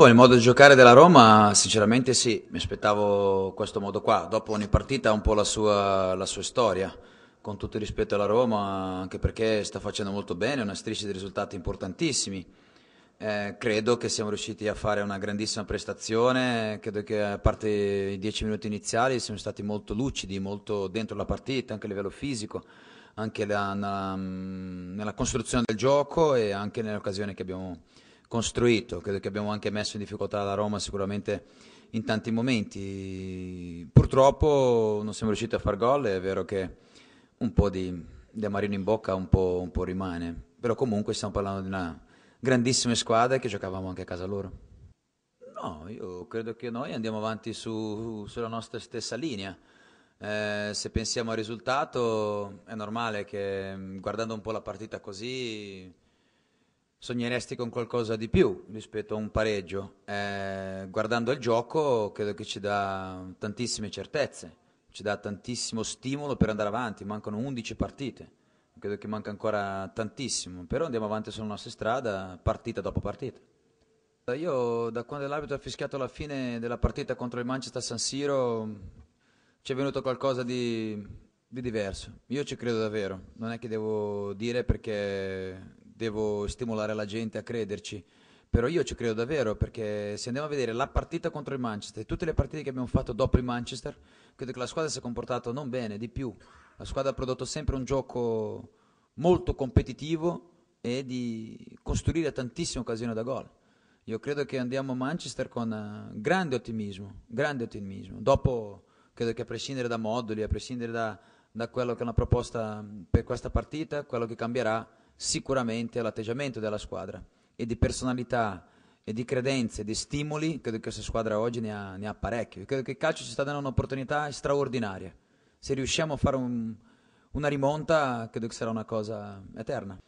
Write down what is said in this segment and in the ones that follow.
Boh, il modo di giocare della Roma, sinceramente sì, mi aspettavo questo modo qua. Dopo ogni partita ha un po' la sua, la sua, storia, con tutto il rispetto alla Roma, anche perché sta facendo molto bene, una striscia di risultati importantissimi. Eh, credo che siamo riusciti a fare una grandissima prestazione, credo che a parte i dieci minuti iniziali siamo stati molto lucidi, molto dentro la partita, anche a livello fisico, anche la, na, nella costruzione del gioco e anche nelle occasioni che abbiamo costruito, credo che abbiamo anche messo in difficoltà la Roma sicuramente in tanti momenti. Purtroppo non siamo riusciti a far gol, è vero che un po' di, di amarino in bocca un po', un po' rimane, però comunque stiamo parlando di una grandissima squadra che giocavamo anche a casa loro. No, io credo che noi andiamo avanti su, sulla nostra stessa linea. Eh, se pensiamo al risultato, è normale che guardando un po' la partita così Sogneresti con qualcosa di più rispetto a un pareggio. Eh, guardando il gioco credo che ci dà tantissime certezze, ci dà tantissimo stimolo per andare avanti, mancano 11 partite, credo che manca ancora tantissimo, però andiamo avanti sulla nostra strada partita dopo partita. Eh, io da quando l'arbitro ha fischiato la fine della partita contro il Manchester San Siro ci è venuto qualcosa di, di diverso. Io ci credo davvero, non è che devo dire perché devo stimolare la gente a crederci. Però io ci credo davvero perché se andiamo a vedere la partita contro il Manchester, e tutte le partite che abbiamo fatto dopo il Manchester, credo che la squadra si è comportata non bene, di più. La squadra ha prodotto sempre un gioco molto competitivo e di costruire tantissimo casino da gol. Io credo che andiamo a Manchester con eh, grande ottimismo, grande ottimismo. Dopo credo che a prescindere da moduli, a prescindere da, da quello che è una proposta mm, per questa partita, quello che cambierà sicuramente l'atteggiamento della squadra e di personalità e di credenze, di stimoli, credo che questa squadra oggi ne ha, ne ha parecchio. Credo che il calcio ci sta dando un'opportunità straordinaria. Se riusciamo a fare un, una rimonta, credo che sarà una cosa eterna.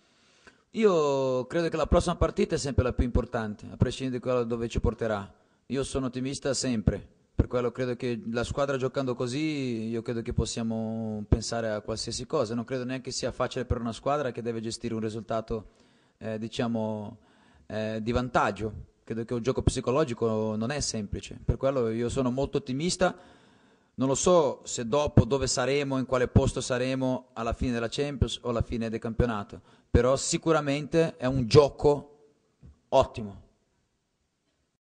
Io credo che la prossima partita è sempre la più importante, a prescindere da quella dove ci porterà. Io sono ottimista sempre per quello credo che la squadra giocando così, io credo che possiamo pensare a qualsiasi cosa, non credo neanche sia facile per una squadra che deve gestire un risultato, eh, diciamo, eh, di vantaggio. Credo che un gioco psicologico non è semplice, per quello io sono molto ottimista, non lo so se dopo dove saremo, in quale posto saremo alla fine della Champions o alla fine del campionato, però sicuramente è un gioco ottimo.